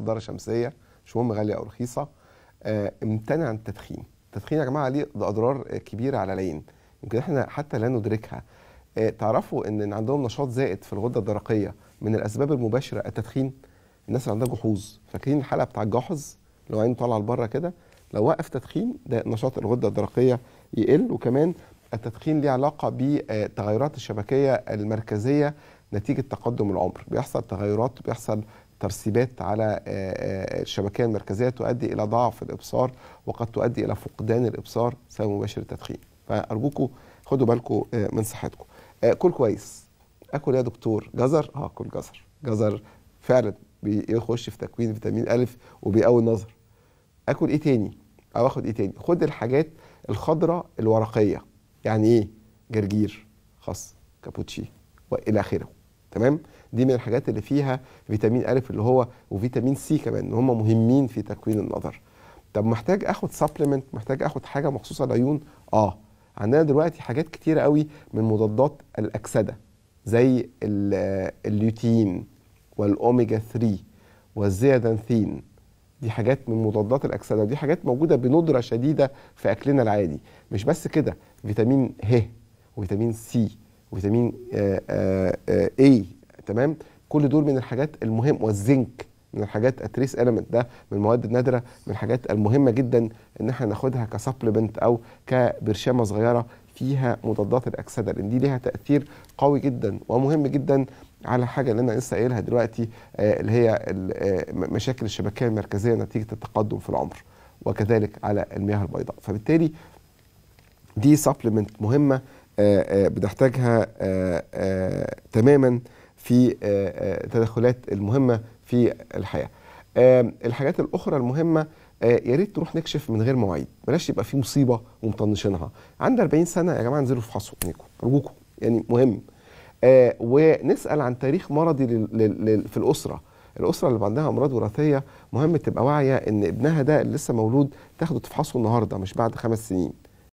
نضاره شمسيه مش مهم غاليه او رخيصه آه، امتنع عن التدخين التدخين يا جماعه ليه اضرار كبيره على العين يمكن احنا حتى لا ندركها آه، تعرفوا ان عندهم نشاط زائد في الغده الدرقيه من الاسباب المباشره التدخين الناس اللي عندها جحوظ فاكرين الحلقه بتاع الجحظ لو عينه طالعه لبره كده لو وقف تدخين ده نشاط الغده الدرقيه يقل وكمان التدخين ليه علاقه بتغيرات الشبكيه المركزيه نتيجه تقدم العمر بيحصل تغيرات بيحصل ترسيبات على آه، آه، الشبكية المركزية تؤدي إلى ضعف الإبصار وقد تؤدي إلى فقدان الإبصار سبب مباشر التدخين فأرجوكم خدوا بالكم آه، من صحتكم كل كويس أكل يا دكتور جزر كل جزر جزر فعلا بيخش في تكوين فيتامين ألف وبيقوي النظر أكل إيه تاني أو آخد إيه تاني خد الحاجات الخضراء الورقية يعني إيه جرجير خاص كابوتشي وإلى آخره تمام دي من الحاجات اللي فيها فيتامين أ اللي هو وفيتامين سي كمان ان هم مهمين في تكوين النظر طب محتاج اخد سبلمنت محتاج اخد حاجه مخصوصه للعيون اه عندنا دلوقتي حاجات كتيره قوي من مضادات الاكسده زي اليوتين والاوميجا 3 والزيادانثين دي حاجات من مضادات الاكسده ودي حاجات موجوده بندره شديده في اكلنا العادي مش بس كده فيتامين ه وفيتامين سي وفيتامين اي آه، آه، آه، تمام كل دول من الحاجات المهم والزنك من الحاجات التريس اليمنت ده من المواد النادره من الحاجات المهمه جدا ان احنا ناخدها كسبلمنت او كبرشامه صغيره فيها مضادات الاكسده لان دي ليها تاثير قوي جدا ومهم جدا على حاجه اللي انا لسه قايلها دلوقتي اللي هي مشاكل الشبكيه المركزيه نتيجه التقدم في العمر وكذلك على المياه البيضاء فبالتالي دي سبلمنت مهمه آه، آه، بنحتاجها آه، تماما في التدخلات المهمه في الحياه. الحاجات الاخرى المهمه يا ريت تروح نكشف من غير مواعيد، بلاش يبقى في مصيبه ومطنشينها. عند 40 سنه يا جماعه انزلوا افحصوا عينيكم ارجوكم يعني مهم. ونسال عن تاريخ مرضي في الاسره. الاسره اللي عندها امراض وراثيه مهم تبقى واعيه ان ابنها ده اللي لسه مولود تاخده تفحصه النهارده مش بعد خمس سنين.